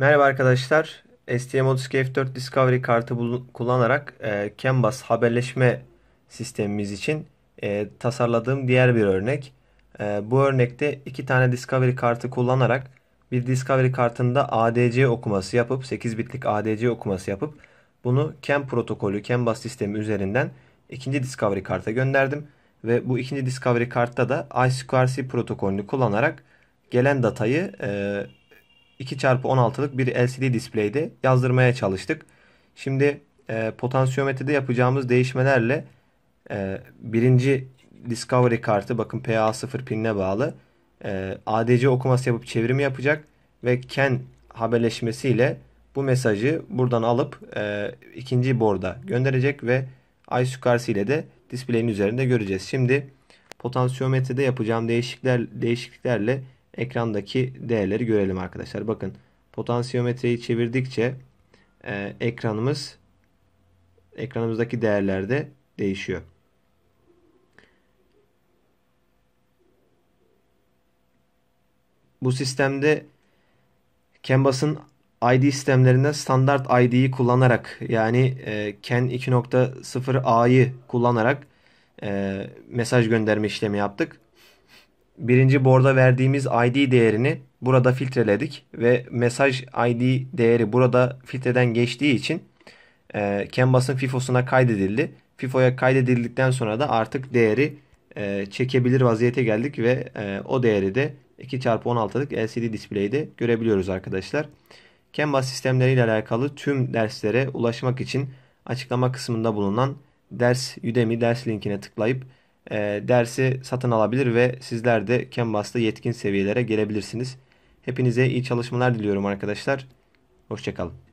Merhaba arkadaşlar. STM32 F4 Discovery kartı kullanarak e, Canvas haberleşme sistemimiz için e, tasarladığım diğer bir örnek. E, bu örnekte iki tane Discovery kartı kullanarak bir Discovery kartında ADC okuması yapıp 8 bitlik ADC okuması yapıp bunu CAN protokolü, CAN sistemi üzerinden ikinci Discovery karta gönderdim. Ve bu ikinci Discovery kartta da I2C protokolünü kullanarak gelen datayı e, 2x16'lık bir LCD display'de yazdırmaya çalıştık. Şimdi e, potansiyometrede yapacağımız değişmelerle e, birinci Discovery kartı bakın PA0 pinine bağlı e, ADC okuması yapıp çevirimi yapacak ve CAN haberleşmesiyle bu mesajı buradan alıp e, ikinci board'a gönderecek ve ISUCARS ile de display'in üzerinde göreceğiz. Şimdi potansiyometrede yapacağım değişiklikler, değişikliklerle ekrandaki değerleri görelim arkadaşlar. Bakın potansiyometreyi çevirdikçe e, ekranımız ekranımızdaki değerlerde değişiyor. Bu sistemde Canvas'ın ID sistemlerinde standart ID'yi kullanarak yani e, Ken 2.0 A'yı kullanarak e, mesaj gönderme işlemi yaptık birinci board'a verdiğimiz ID değerini burada filtreledik ve mesaj ID değeri burada filtreden geçtiği için e, Canvas'ın FIFO'suna kaydedildi. FIFO'ya kaydedildikten sonra da artık değeri e, çekebilir vaziyete geldik ve e, o değeri de 2x16'lık LCD display'de görebiliyoruz arkadaşlar. Canvas sistemleriyle alakalı tüm derslere ulaşmak için açıklama kısmında bulunan ders Udemy ders linkine tıklayıp e, dersi satın alabilir ve sizler de Canvas'ta yetkin seviyelere gelebilirsiniz. Hepinize iyi çalışmalar diliyorum arkadaşlar. Hoşçakalın.